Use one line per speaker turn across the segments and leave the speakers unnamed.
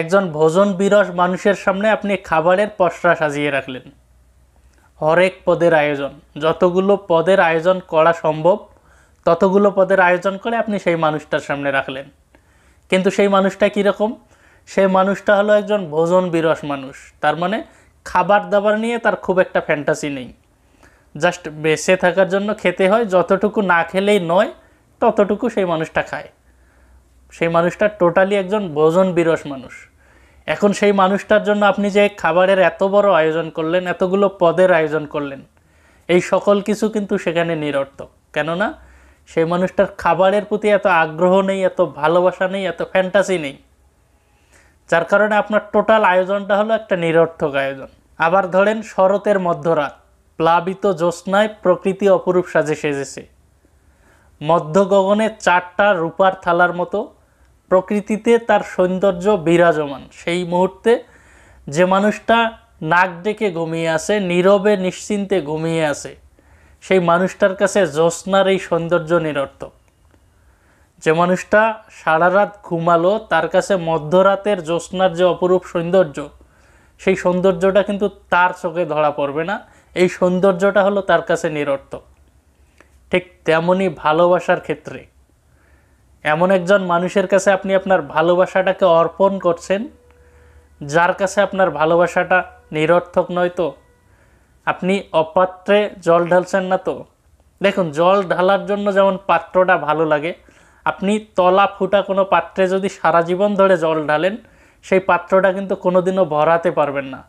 একজন ভোজন বিরস মানুষের সামনে আপনি খাবারের পসরা সাজিয়ে রাখলেন হরেক পদের আয়োজন যতগুলো পদের আয়োজন করা সম্ভব ততগুলো পদের আয়োজন করে আপনি সেই মানুষটার সামনে রাখলেন কিন্তু সেই মানুষটা কীরকম সেই মানুষটা হলো একজন ভোজন বিরস মানুষ তার মানে খাবার দাবার নিয়ে তার খুব একটা ফ্যান্টাসি নেই জাস্ট বেঁচে থাকার জন্য খেতে হয় যতটুকু না খেলেই নয় ততটুকু সেই মানুষটা খায় সেই মানুষটা টোটালি একজন ভোজন বিরস মানুষ এখন সেই মানুষটার জন্য আপনি যে খাবারের এত বড় আয়োজন করলেন এতগুলো পদের আয়োজন করলেন এই সকল কিছু কিন্তু সেখানে নিরর্থক কেননা সেই মানুষটার খাবারের প্রতি এত আগ্রহ নেই এত ভালোবাসা নেই এত ফ্যান্টাসি নেই যার কারণে আপনার টোটাল আয়োজনটা হলো একটা নিরর্থক আয়োজন আবার ধরেন শরতের মধ্যরাত প্লাবিত জ্যোৎস্নায় প্রকৃতি অপরূপ সাজে সেজেছে মধ্য গগনে চারটা রূপার থালার মতো প্রকৃতিতে তার সৌন্দর্য বিরাজমান সেই মুহূর্তে যে মানুষটা নাক ডেকে ঘুমিয়ে আছে নীরবে নিশ্চিন্তে ঘুমিয়ে আছে সেই মানুষটার কাছে জ্যোৎস্নার এই সৌন্দর্য নিরর্থক যে মানুষটা সারা রাত ঘুমালো তার কাছে মধ্যরাতের জ্যোৎস্নার যে অপরূপ সৌন্দর্য সেই সৌন্দর্যটা কিন্তু তার চোখে ধরা পড়বে না এই সৌন্দর্যটা হলো তার কাছে নিরর্থক ঠিক তেমনই ভালোবাসার ক্ষেত্রে এমন একজন মানুষের কাছে আপনি আপনার ভালোবাসাটাকে অর্পণ করছেন যার কাছে আপনার ভালোবাসাটা নিরর্থক নয় তো আপনি অপাত্রে জল ঢালছেন না তো দেখুন জল ঢালার জন্য যেমন পাত্রটা ভালো লাগে আপনি তলা ফুটা কোনো পাত্রে যদি সারা জীবন ধরে জল ঢালেন সেই পাত্রটা কিন্তু কোনোদিনও ভরাতে পারবেন না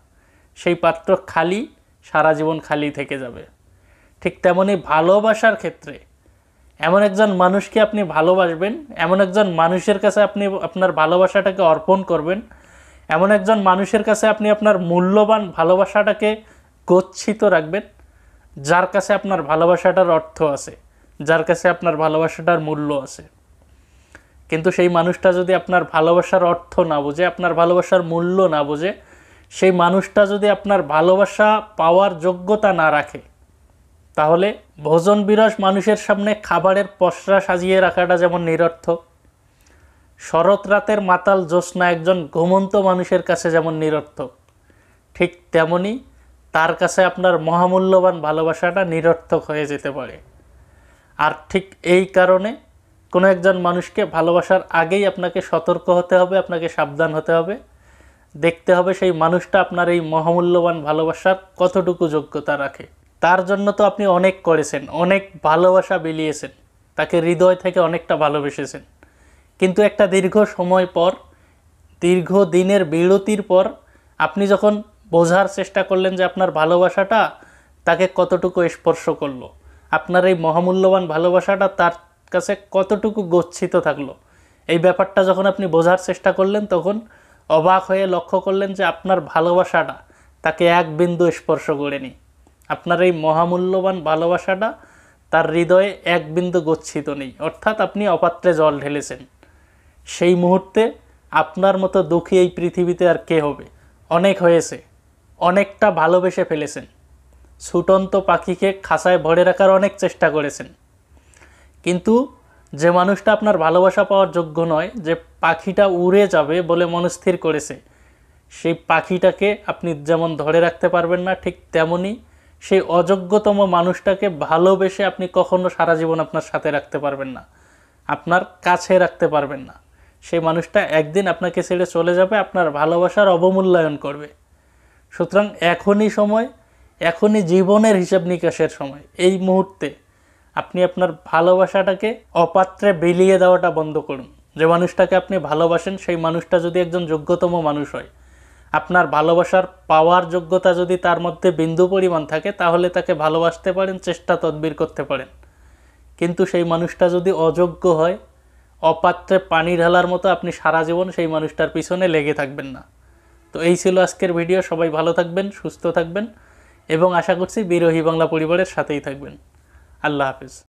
সেই পাত্র খালি সারা জীবন খালি থেকে যাবে ঠিক তেমনি ভালোবাসার ক্ষেত্রে এমন একজন মানুষকে আপনি ভালোবাসবেন এমন একজন মানুষের কাছে আপনি আপনার ভালোবাসাটাকে অর্পণ করবেন এমন একজন মানুষের কাছে আপনি আপনার মূল্যবান ভালোবাসাটাকে গচ্ছিত রাখবেন যার কাছে আপনার ভালোবাসাটার অর্থ আছে যার কাছে আপনার ভালোবাসাটার মূল্য আছে কিন্তু সেই মানুষটা যদি আপনার ভালোবাসার অর্থ না বোঝে আপনার ভালোবাসার মূল্য না বোঝে সেই মানুষটা যদি আপনার ভালোবাসা পাওয়ার যোগ্যতা না রাখে তাহলে ভোজন বিরস মানুষের সামনে খাবারের পশরা সাজিয়ে রাখাটা যেমন নিরর্থক শরৎ রাতের মাতাল জ্যোৎস্না একজন ঘুমন্ত মানুষের কাছে যেমন নিরর্থক ঠিক তেমনি তার কাছে আপনার মহামূল্যবান ভালোবাসাটা নিরর্থক হয়ে যেতে পারে আর ঠিক এই কারণে কোনো একজন মানুষকে ভালোবাসার আগেই আপনাকে সতর্ক হতে হবে আপনাকে সাবধান হতে হবে দেখতে হবে সেই মানুষটা আপনার এই মহামূল্যবান ভালোবাসার কতটুকু যোগ্যতা রাখে তার জন্য তো আপনি অনেক করেছেন অনেক ভালোবাসা বিলিয়েছেন তাকে হৃদয় থেকে অনেকটা ভালোবেসেছেন কিন্তু একটা দীর্ঘ সময় পর দীর্ঘ দিনের বিরতির পর আপনি যখন বোঝার চেষ্টা করলেন যে আপনার ভালোবাসাটা তাকে কতটুকু স্পর্শ করলো আপনার এই মহামূল্যবান ভালোবাসাটা তার কাছে কতটুকু গচ্ছিত থাকলো এই ব্যাপারটা যখন আপনি বোঝার চেষ্টা করলেন তখন অবাক হয়ে লক্ষ্য করলেন যে আপনার ভালোবাসাটা তাকে এক বিন্দু স্পর্শ করেনি আপনার এই মহামূল্যবান ভালোবাসাটা তার হৃদয়ে এক বিন্দু গচ্ছিত নেই অর্থাৎ আপনি অপাত্রে জল ঢেলেছেন সেই মুহূর্তে আপনার মতো দুঃখী এই পৃথিবীতে আর কে হবে অনেক হয়েছে অনেকটা ভালোবেসে ফেলেছেন ছুটন্ত পাখিকে খাসায় ভরে রাখার অনেক চেষ্টা করেছেন কিন্তু যে মানুষটা আপনার ভালোবাসা পাওয়ার যোগ্য নয় যে পাখিটা উড়ে যাবে বলে মনস্থির করেছে সেই পাখিটাকে আপনি যেমন ধরে রাখতে পারবেন না ঠিক তেমনই সেই অযোগ্যতম মানুষটাকে ভালোবেসে আপনি কখনো সারা জীবন আপনার সাথে রাখতে পারবেন না আপনার কাছে রাখতে পারবেন না সেই মানুষটা একদিন আপনাকে ছেড়ে চলে যাবে আপনার ভালোবাসার অবমূল্যায়ন করবে সুতরাং এখনই সময় এখনই জীবনের হিসাব নিকাশের সময় এই মুহূর্তে আপনি আপনার ভালোবাসাটাকে অপাত্রে বিলিয়ে দেওয়াটা বন্ধ করুন যে মানুষটাকে আপনি ভালোবাসেন সেই মানুষটা যদি একজন যোগ্যতম মানুষ হয় আপনার ভালোবাসার পাওয়ার যোগ্যতা যদি তার মধ্যে বিন্দু পরিমাণ থাকে তাহলে তাকে ভালোবাসতে পারেন চেষ্টা তদবির করতে পারেন কিন্তু সেই মানুষটা যদি অযোগ্য হয় অপাত্রে পানি ঢালার মতো আপনি সারা জীবন সেই মানুষটার পিছনে লেগে থাকবেন না তো এই ছিল আজকের ভিডিও সবাই ভালো থাকবেন সুস্থ থাকবেন এবং আশা করছি বিরোহী বাংলা পরিবারের সাথেই থাকবেন আল্লাহ হাফিজ